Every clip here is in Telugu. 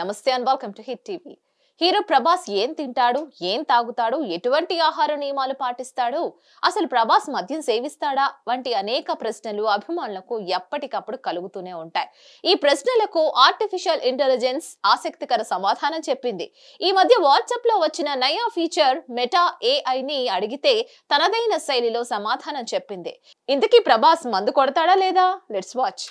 నమస్తే and welcome to Hit TV hero Prabhas ఏం తింటాడు ఏం తాగుతాడు ఎటువంటి ఆహార నియమాలు పాటిస్తాడు అసలు ప్రభాస్ మద్యం సేవిస్తాడా వంటి అనేక ప్రశ్నలు అభిమానులకు ఎప్పటికప్పుడు కలుగుతూనే ఉంటాయి ఈ ప్రశ్నలకు ఆర్టిఫిషియల్ ఇంటెలిజెన్స్ ఆసక్తికర సమాధానం చెప్పింది ఈ మధ్య వాట్సాప్ లో వచ్చిన నయా ఫీచర్ మెటా ఏఐని అడిగితే తనదైన శైలిలో సమాధానం చెప్పింది ఇంతకీ ప్రభాస్ మందు కొడతాడా లేదా లెట్స్ వాచ్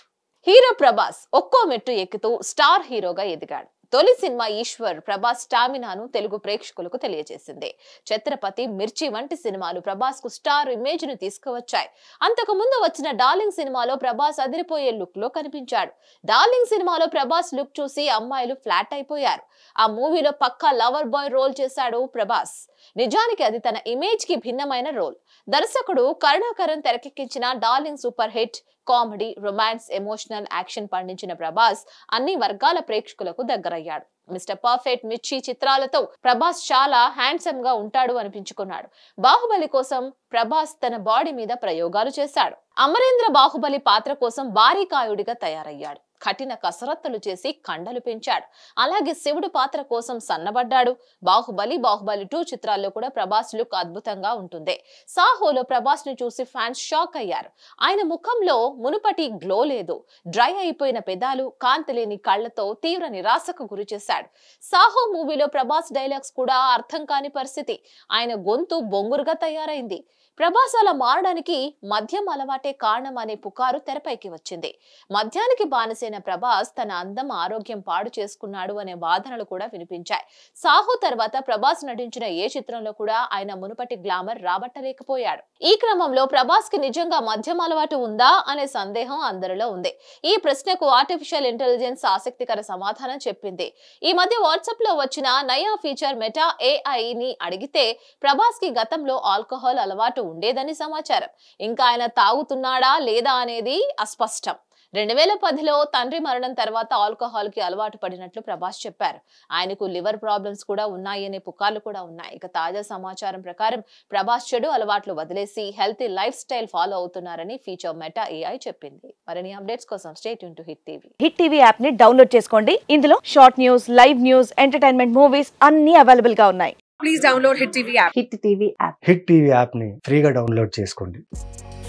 హీరో ప్రభాస్ ఒక్కో మెట్టు ఎక్కుతూ స్టార్ హీరోగా ఎదిగాడు తొలి సినిమా ఈశ్వర్ ప్రభాస్ స్టామినాను తెలుగు ప్రేక్షకులకు తెలియజేసింది ఛత్రపతి మిర్చి వంటి సినిమాలు ప్రభాస్ కు స్టార్ ఇమేజ్ ను తీసుకువచ్చాయి అంతకు ముందు వచ్చిన డార్లింగ్ సినిమాలో ప్రభాస్ అదిరిపోయే లుక్ లో కనిపించాడు డార్లింగ్ సినిమాలో ప్రభాస్ లుక్ చూసి అమ్మాయిలు ఫ్లాట్ అయిపోయారు ఆ మూవీలో పక్కా లవర్ బాయ్ రోల్ చేశాడు ప్రభాస్ నిజానికి అది తన ఇమేజ్ కి భిన్నమైన రోల్ దర్శకుడు కరుణాకరణ్ తెరకెక్కించిన Darling super hit comedy romance emotional action పండించిన ప్రభాస్ అన్ని వర్గాల ప్రేక్షకులకు దగ్గరయ్యాడు మిస్టర్ పర్ఫెక్ట్ మిర్చి చిత్రాలతో ప్రభాస్ చాలా హ్యాండ్సమ్ గా ఉంటాడు అనిపించుకున్నాడు బాహుబలి కోసం ప్రభాస్ తన బాడీ మీద ప్రయోగాలు చేశాడు అమరేంద్ర బాహుబలి పాత్ర కోసం భారీ కాయుడిగా తయారయ్యాడు కఠిన కసరత్తులు చేసి కండలు పెంచాడు అలాగే శివుడు పాత్ర కోసం సన్నబడ్డాడు బాహుబలి బాహుబలి టూ చిత్రాల్లో కూడా ప్రభాస్ లుక్ అద్భుతంగా ఉంటుంది సాహోలో ప్రభాస్ ను చూసి ఫ్యాన్స్ షాక్ అయ్యారు ఆయన ముఖంలో మునుపటి గ్లో లేదు డ్రై అయిపోయిన పెదాలు కాంతి లేని కళ్లతో తీవ్ర నిరాశకు గురి చేశాడు సాహో మూవీలో ప్రభాస్ డైలాగ్స్ కూడా అర్థం కాని పరిస్థితి ఆయన గొంతు బొంగురుగా తయారైంది ప్రభాస్ అలా మారడానికి మద్యం అలవాటే కారణం అనే పుకారు తెరపైకి వచ్చింది మద్యానికి బానిసైన చెందిన ప్రభాస్ తన అందం ఆరోగ్యం పాడు చేసుకున్నాడు అనే వాదనలు కూడా వినిపించాయి సాహు తర్వాత ప్రభాస్ నటించిన ఏ చిత్రంలో కూడా ఆయన మునుపటి గ్లామర్ రాబట్టలేకపోయాడు ఈ క్రమంలో ప్రభాస్ కి నిజంగా మద్యం అలవాటు ఉందా అనే సందేహం అందరిలో ఉంది ఈ ప్రశ్నకు ఆర్టిఫిషియల్ ఇంటెలిజెన్స్ ఆసక్తికర సమాధానం చెప్పింది ఈ మధ్య వాట్సాప్ లో వచ్చిన నయా ఫీచర్ మెటా ఏఐ ని అడిగితే ప్రభాస్ కి గతంలో ఆల్కహాల్ అలవాటు ఉండేదని సమాచారం ఇంకా ఆయన తాగుతున్నాడా లేదా అనేది అస్పష్టం రెండు వేల పదిలో తండ్రి మరణం తర్వాత ఆల్కహాల్ కి అలవాటు పడినట్లు ప్రభాస్ చెప్పారు ఆయనకు లివర్ ప్రాబ్లమ్స్ కూడా ఉన్నాయనే పుకార్లు కూడా ఉన్నాయి ఇక తాజా సమాచారం ప్రకారం ప్రభాస్ చెడు అలవాట్లు వదిలేసి హెల్తీ లైఫ్ స్టైల్ ఫాలో అవుతున్నారని ఫీచర్ మెటా ఏఐ చెప్పింది మరిన్ని అప్డేట్స్ కోసం stay tuned to Hit TV Hit TV app ని డౌన్లోడ్ చేసుకోండి ఇందులో short news live news entertainment movies అన్ని అవైలబుల్ గా ఉన్నాయి please download Hit TV app Hit TV app Hit TV app ని ఫ్రీగా డౌన్లోడ్ చేసుకోండి